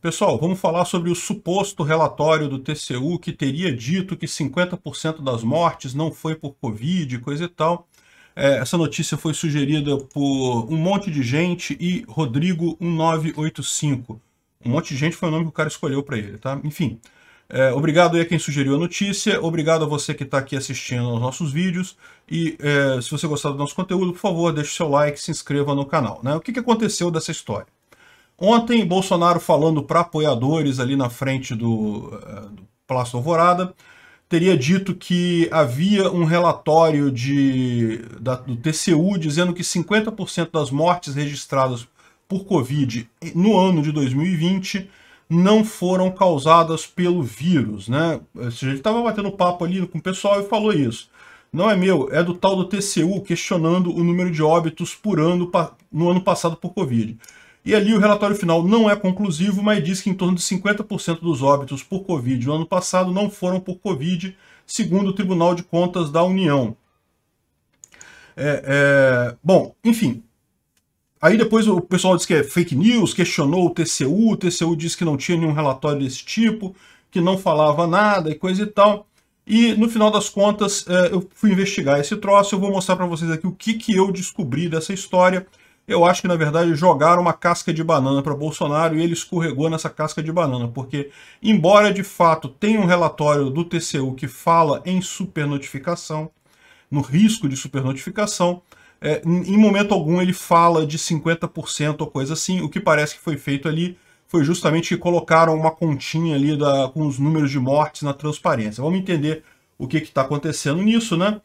Pessoal, vamos falar sobre o suposto relatório do TCU que teria dito que 50% das mortes não foi por Covid, coisa e tal. É, essa notícia foi sugerida por um monte de gente e Rodrigo1985. Um monte de gente foi o nome que o cara escolheu para ele, tá? Enfim, é, obrigado aí a quem sugeriu a notícia, obrigado a você que está aqui assistindo aos nossos vídeos e é, se você gostar do nosso conteúdo, por favor, deixe seu like, se inscreva no canal. Né? O que, que aconteceu dessa história? Ontem, Bolsonaro falando para apoiadores ali na frente do, eh, do, Palácio Alvorada, teria dito que havia um relatório de, da, do TCU dizendo que 50% das mortes registradas por Covid no ano de 2020 não foram causadas pelo vírus, né? Ou seja, ele estava batendo papo ali com o pessoal e falou isso. Não é meu, é do tal do TCU questionando o número de óbitos por ano no ano passado por Covid. E ali o relatório final não é conclusivo, mas diz que em torno de 50% dos óbitos por Covid no ano passado não foram por Covid, segundo o Tribunal de Contas da União. É, é, bom, enfim. Aí depois o pessoal diz que é fake news, questionou o TCU, o TCU disse que não tinha nenhum relatório desse tipo, que não falava nada e coisa e tal. E no final das contas, é, eu fui investigar esse troço, eu vou mostrar para vocês aqui o que, que eu descobri dessa história. Eu acho que, na verdade, jogaram uma casca de banana para Bolsonaro e ele escorregou nessa casca de banana, porque, embora de fato tenha um relatório do TCU que fala em supernotificação, no risco de supernotificação, é, em momento algum ele fala de 50% ou coisa assim, o que parece que foi feito ali foi justamente que colocaram uma continha ali da, com os números de mortes na transparência. Vamos entender o que está acontecendo nisso, né?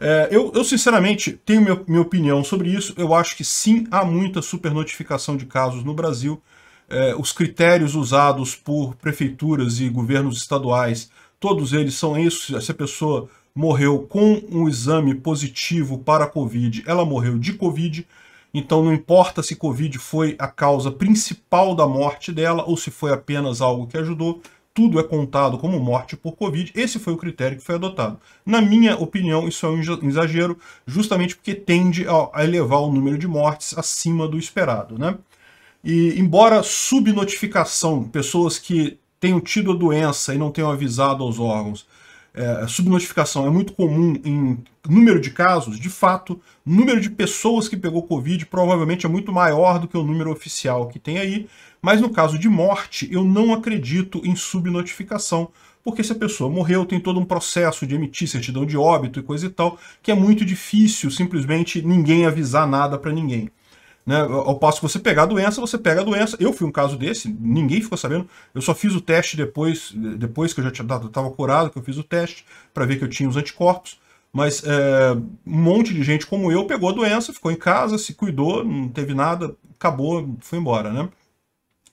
É, eu, eu, sinceramente, tenho meu, minha opinião sobre isso. Eu acho que sim, há muita supernotificação de casos no Brasil. É, os critérios usados por prefeituras e governos estaduais, todos eles são isso. Se a pessoa morreu com um exame positivo para a Covid, ela morreu de Covid. Então não importa se Covid foi a causa principal da morte dela ou se foi apenas algo que ajudou tudo é contado como morte por Covid, esse foi o critério que foi adotado. Na minha opinião, isso é um exagero, justamente porque tende a elevar o número de mortes acima do esperado. Né? E embora subnotificação, pessoas que tenham tido a doença e não tenham avisado aos órgãos, é, subnotificação é muito comum em número de casos, de fato, o número de pessoas que pegou Covid provavelmente é muito maior do que o número oficial que tem aí, mas no caso de morte, eu não acredito em subnotificação, porque se a pessoa morreu, tem todo um processo de emitir certidão de óbito e coisa e tal, que é muito difícil simplesmente ninguém avisar nada para ninguém. Né? Ao passo que você pegar a doença, você pega a doença. Eu fui um caso desse, ninguém ficou sabendo. Eu só fiz o teste depois, depois que eu já estava curado, que eu fiz o teste para ver que eu tinha os anticorpos. Mas é, um monte de gente como eu pegou a doença, ficou em casa, se cuidou, não teve nada, acabou, foi embora, né?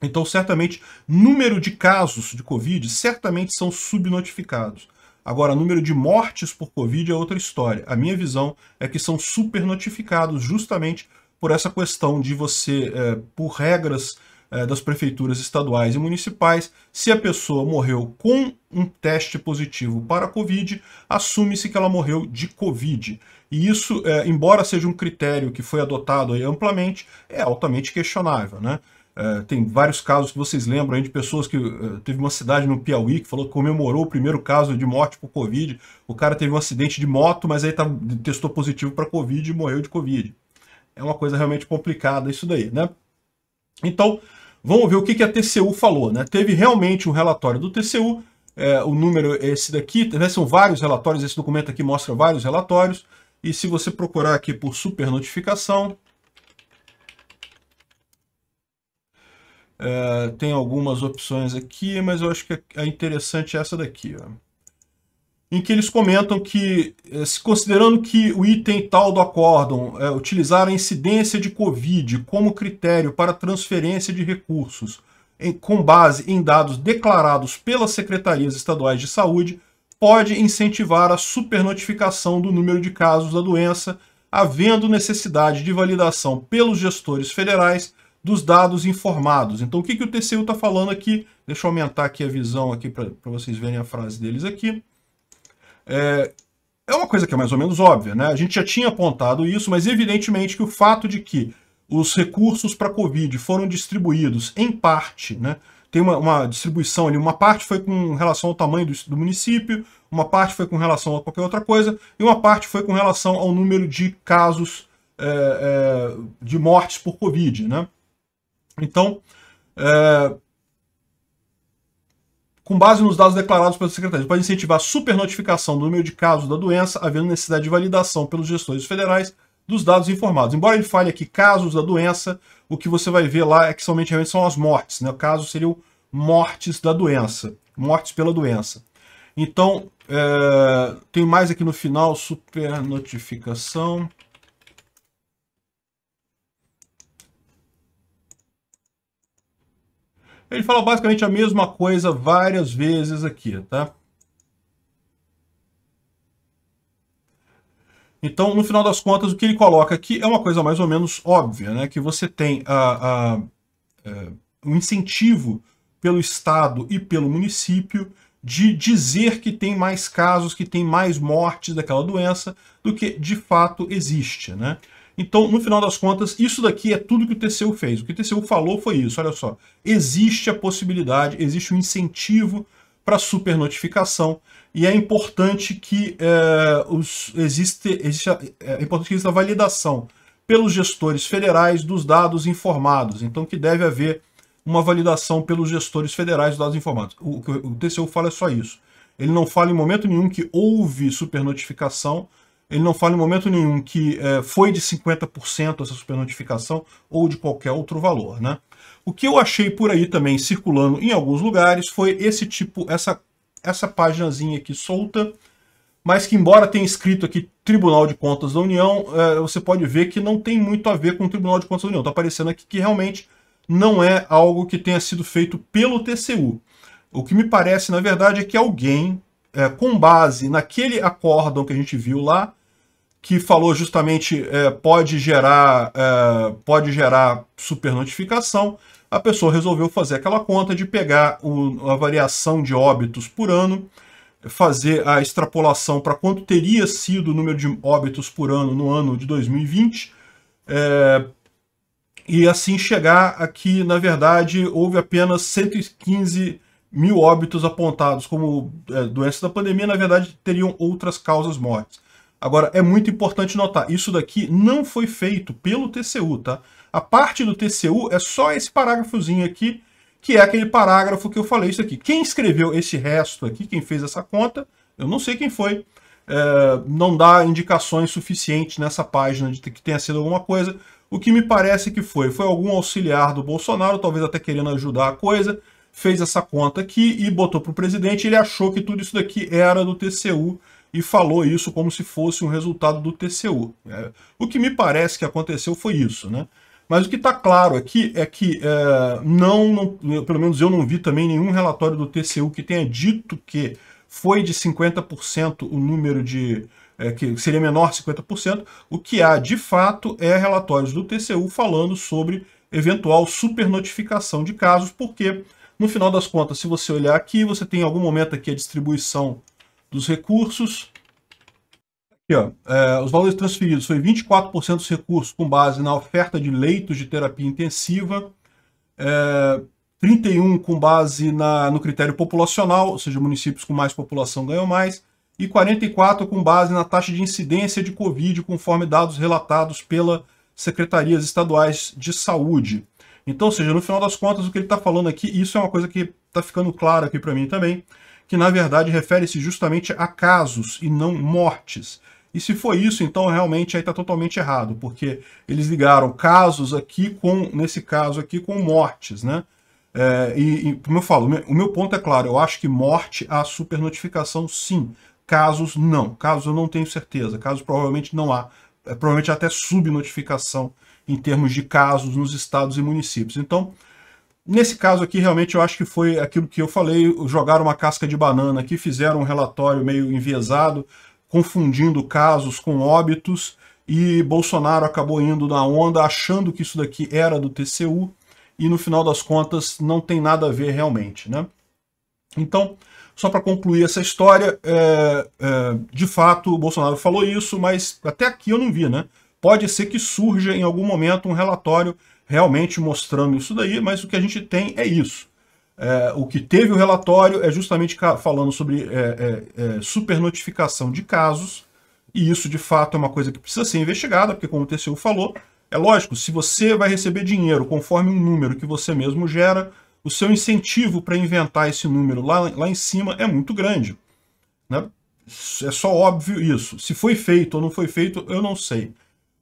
Então, certamente, número de casos de Covid certamente são subnotificados. Agora, número de mortes por Covid é outra história. A minha visão é que são supernotificados justamente por essa questão de você, é, por regras é, das prefeituras estaduais e municipais, se a pessoa morreu com um teste positivo para Covid, assume-se que ela morreu de Covid. E isso, é, embora seja um critério que foi adotado amplamente, é altamente questionável, né? É, tem vários casos que vocês lembram de pessoas que é, teve uma cidade no Piauí que falou que comemorou o primeiro caso de morte por Covid. O cara teve um acidente de moto, mas aí tá, testou positivo para Covid e morreu de Covid é uma coisa realmente complicada isso daí, né? Então, vamos ver o que, que a TCU falou, né? Teve realmente um relatório do TCU, é, o número é esse daqui, né, são vários relatórios, esse documento aqui mostra vários relatórios, e se você procurar aqui por super notificação, é, tem algumas opções aqui, mas eu acho que é interessante essa daqui, ó em que eles comentam que, eh, se considerando que o item tal do acórdão é, utilizar a incidência de Covid como critério para transferência de recursos em, com base em dados declarados pelas secretarias estaduais de saúde, pode incentivar a supernotificação do número de casos da doença, havendo necessidade de validação pelos gestores federais dos dados informados. Então, o que, que o TCU está falando aqui? Deixa eu aumentar aqui a visão aqui para vocês verem a frase deles aqui. É, é uma coisa que é mais ou menos óbvia, né? A gente já tinha apontado isso, mas evidentemente que o fato de que os recursos para a Covid foram distribuídos em parte, né? Tem uma, uma, distribuição ali, uma parte foi com relação ao tamanho do, do município, uma parte foi com relação a qualquer outra coisa, e uma parte foi com relação ao número de casos é, é, de mortes por Covid, né? Então, é, com base nos dados declarados pela Secretaria, pode incentivar a supernotificação do número de casos da doença, havendo necessidade de validação pelos gestores federais dos dados informados. Embora ele fale aqui casos da doença, o que você vai ver lá é que somente realmente são as mortes, né? O caso o mortes da doença, mortes pela doença. Então, é, tem mais aqui no final, supernotificação Ele fala basicamente a mesma coisa várias vezes aqui, tá? Então, no final das contas, o que ele coloca aqui é uma coisa mais ou menos óbvia, né? Que você tem a, a, a, é, um incentivo pelo Estado e pelo município de dizer que tem mais casos, que tem mais mortes daquela doença do que de fato existe, né? Então, no final das contas, isso daqui é tudo que o TCU fez. O que o TCU falou foi isso, olha só. Existe a possibilidade, existe um incentivo para supernotificação e é importante que é, os, existe, existe, é, é importante que exista validação pelos gestores federais dos dados informados. Então, que deve haver uma validação pelos gestores federais dos dados informados. O que o TCU fala é só isso. Ele não fala em momento nenhum que houve supernotificação, ele não fala em momento nenhum que é, foi de 50% essa supernotificação ou de qualquer outro valor, né? O que eu achei por aí também circulando em alguns lugares foi esse tipo, essa, essa paginazinha aqui solta, mas que embora tenha escrito aqui Tribunal de Contas da União, é, você pode ver que não tem muito a ver com o Tribunal de Contas da União. Está aparecendo aqui que realmente não é algo que tenha sido feito pelo TCU. O que me parece, na verdade, é que alguém é, com base naquele acórdão que a gente viu lá, que falou justamente é, pode gerar é, pode gerar supernotificação, a pessoa resolveu fazer aquela conta de pegar o, a variação de óbitos por ano, fazer a extrapolação para quanto teria sido o número de óbitos por ano no ano de 2020, é, e assim chegar aqui, na verdade, houve apenas 115 mil óbitos apontados como é, doenças da pandemia, na verdade, teriam outras causas mortes. Agora, é muito importante notar, isso daqui não foi feito pelo TCU, tá? A parte do TCU é só esse parágrafozinho aqui, que é aquele parágrafo que eu falei isso aqui. Quem escreveu esse resto aqui, quem fez essa conta, eu não sei quem foi, é, não dá indicações suficientes nessa página de que tenha sido alguma coisa. O que me parece que foi, foi algum auxiliar do Bolsonaro, talvez até querendo ajudar a coisa, fez essa conta aqui e botou para o presidente. Ele achou que tudo isso daqui era do TCU e falou isso como se fosse um resultado do TCU. É, o que me parece que aconteceu foi isso, né? Mas o que está claro aqui é que é, não, não, pelo menos eu não vi também nenhum relatório do TCU que tenha dito que foi de 50% o número de. É, que seria menor 50%. O que há de fato é relatórios do TCU falando sobre eventual supernotificação de casos, porque no final das contas, se você olhar aqui, você tem em algum momento aqui a distribuição dos recursos. Aqui, ó, é, os valores transferidos foi 24% dos recursos com base na oferta de leitos de terapia intensiva, é, 31% com base na, no critério populacional, ou seja, municípios com mais população ganham mais, e 44% com base na taxa de incidência de Covid, conforme dados relatados pela secretarias estaduais de saúde. Então, ou seja, no final das contas, o que ele está falando aqui, isso é uma coisa que está ficando claro aqui para mim também, que na verdade refere-se justamente a casos e não mortes. E se foi isso, então realmente aí está totalmente errado, porque eles ligaram casos aqui com, nesse caso aqui, com mortes, né? É, e, e, como eu falo, o meu ponto é claro, eu acho que morte há supernotificação sim, casos não. Casos eu não tenho certeza, casos provavelmente não há, é, provavelmente há até subnotificação em termos de casos nos estados e municípios. Então, nesse caso aqui, realmente eu acho que foi aquilo que eu falei, jogaram uma casca de banana aqui, fizeram um relatório meio enviesado, confundindo casos com óbitos, e Bolsonaro acabou indo na onda, achando que isso daqui era do TCU, e no final das contas não tem nada a ver realmente. Né? Então, só para concluir essa história, é, é, de fato o Bolsonaro falou isso, mas até aqui eu não vi, né? Pode ser que surja em algum momento um relatório realmente mostrando isso daí, mas o que a gente tem é isso. É, o que teve o relatório é justamente falando sobre é, é, é, supernotificação de casos, e isso de fato é uma coisa que precisa ser investigada, porque como o TCU falou, é lógico, se você vai receber dinheiro conforme um número que você mesmo gera, o seu incentivo para inventar esse número lá, lá em cima é muito grande. Né? É só óbvio isso. Se foi feito ou não foi feito, eu não sei.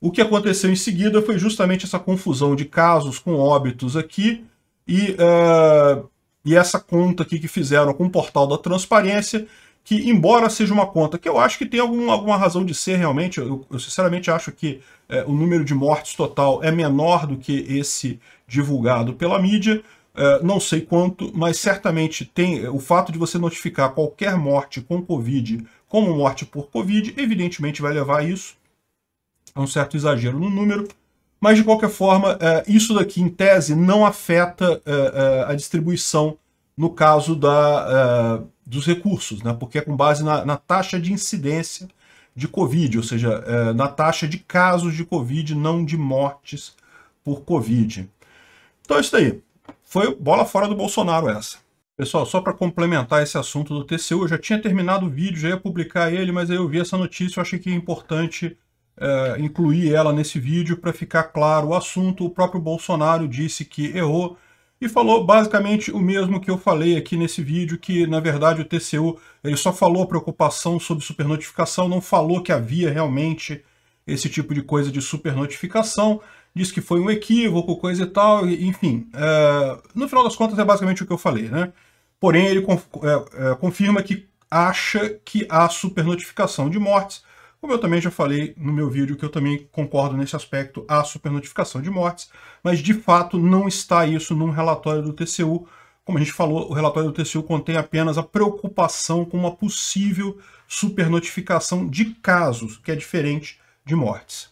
O que aconteceu em seguida foi justamente essa confusão de casos com óbitos aqui e, uh, e essa conta aqui que fizeram com o portal da transparência, que embora seja uma conta que eu acho que tem algum, alguma razão de ser realmente, eu, eu sinceramente acho que eh, o número de mortes total é menor do que esse divulgado pela mídia, eh, não sei quanto, mas certamente tem o fato de você notificar qualquer morte com Covid como morte por Covid, evidentemente vai levar a isso, é um certo exagero no número, mas de qualquer forma, é, isso daqui em tese não afeta é, é, a distribuição no caso da, dos recursos, né? porque é com base na, na taxa de incidência de Covid, ou seja, na taxa de casos de Covid, não de mortes por Covid. Então é isso daí. Foi bola fora do Bolsonaro essa. Pessoal, só para complementar esse assunto do TCU, eu já tinha terminado o vídeo, já ia publicar ele, mas aí eu vi essa notícia, e achei que é importante é, incluir ela nesse vídeo para ficar claro o assunto. O próprio Bolsonaro disse que errou e falou basicamente o mesmo que eu falei aqui nesse vídeo, que na verdade o TCU ele só falou preocupação sobre supernotificação, não falou que havia realmente esse tipo de coisa de supernotificação, diz que foi um equívoco, coisa e tal, enfim. É, no final das contas é basicamente o que eu falei, né? Porém, ele conf é, é, confirma que acha que há supernotificação de mortes, como eu também já falei no meu vídeo que eu também concordo nesse aspecto, a supernotificação de mortes, mas de fato não está isso num relatório do TCU. Como a gente falou, o relatório do TCU contém apenas a preocupação com uma possível supernotificação de casos, que é diferente de mortes.